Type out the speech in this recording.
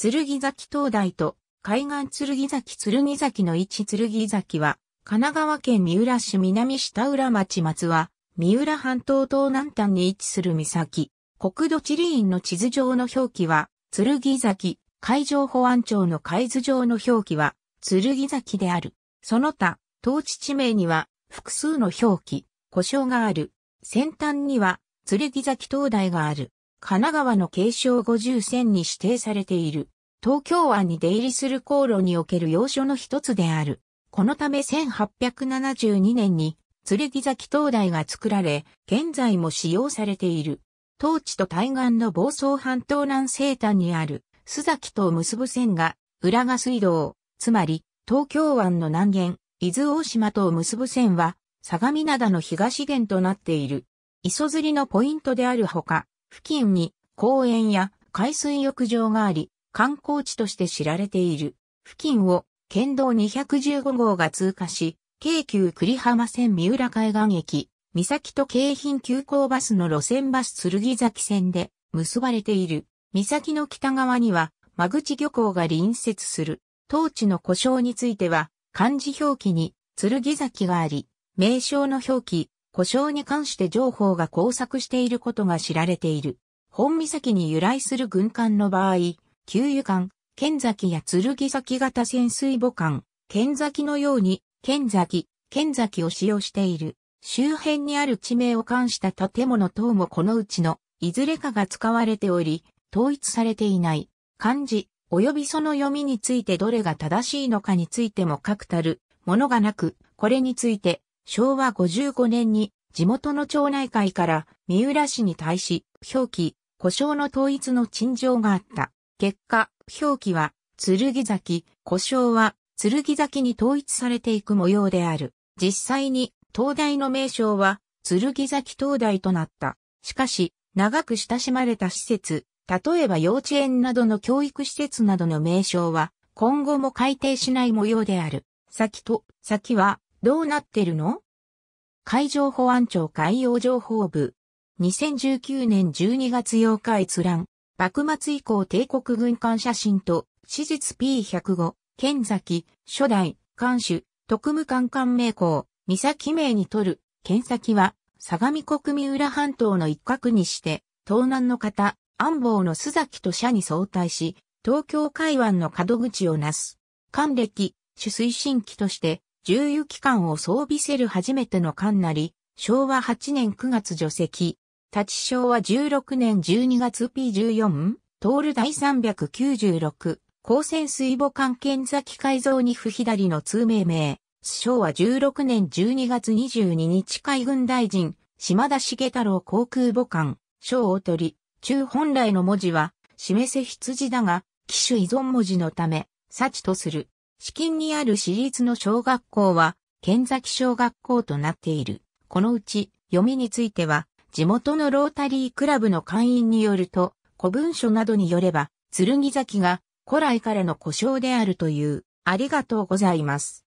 剣崎灯台と海岸剣崎剣崎の位置剣崎は、神奈川県三浦市南下浦町松は、三浦半島東南端に位置する岬。国土地理院の地図上の表記は、剣崎、海上保安庁の海図上の表記は、剣崎である。その他、当地地名には、複数の表記、故障がある。先端には、剣崎灯台がある。神奈川の継承50線に指定されている、東京湾に出入りする航路における要所の一つである。このため1872年に、剣崎灯台が作られ、現在も使用されている。当地と対岸の房総半島南西端にある、須崎と結ぶ線が、浦賀水道、つまり、東京湾の南限、伊豆大島と結ぶ線は、相模灘の東限となっている。磯釣りのポイントであるほか、付近に公園や海水浴場があり、観光地として知られている。付近を県道215号が通過し、京急栗浜線三浦海岸駅、三崎と京浜急行バスの路線バス剣崎線で結ばれている。三崎の北側には、間口漁港が隣接する。当地の故障については、漢字表記に剣崎があり、名称の表記、故障に関して情報が交錯していることが知られている。本岬に由来する軍艦の場合、給油艦、剣崎や剣崎型潜水母艦、剣崎のように、剣崎、剣崎を使用している。周辺にある地名を冠した建物等もこのうちのいずれかが使われており、統一されていない漢字及びその読みについてどれが正しいのかについても確たるものがなく、これについて昭和55年に地元の町内会から三浦市に対し、表記、故障の統一の陳情があった。結果、表記は、剣崎、故障は、剣崎に統一されていく模様である。実際に、東大の名称は、剣崎東大となった。しかし、長く親しまれた施設、例えば幼稚園などの教育施設などの名称は、今後も改定しない模様である。先と、先は、どうなってるの海上保安庁海洋情報部。2019年12月8日閲覧。幕末以降帝国軍艦写真と、史実 P105、剣崎、初代、艦首、特務艦艦名校、三崎名にとる、剣崎は、相模国三浦半島の一角にして、東南の方、安房の須崎と社に相対し、東京海湾の角口をなす。艦歴、主推進機として、重油機関を装備せる初めての艦なり、昭和8年9月除籍。立ち昭和16年12月 P14、トール第396、高専水母艦剣崎改造に不左の通命名、昭和16年12月22日海軍大臣、島田茂太郎航空母艦、章を取り、中本来の文字は、示せ羊だが、機種依存文字のため、幸とする。資金にある私立の小学校は、県崎小学校となっている。このうち、読みについては、地元のロータリークラブの会員によると、古文書などによれば、剣崎が古来からの故障であるという、ありがとうございます。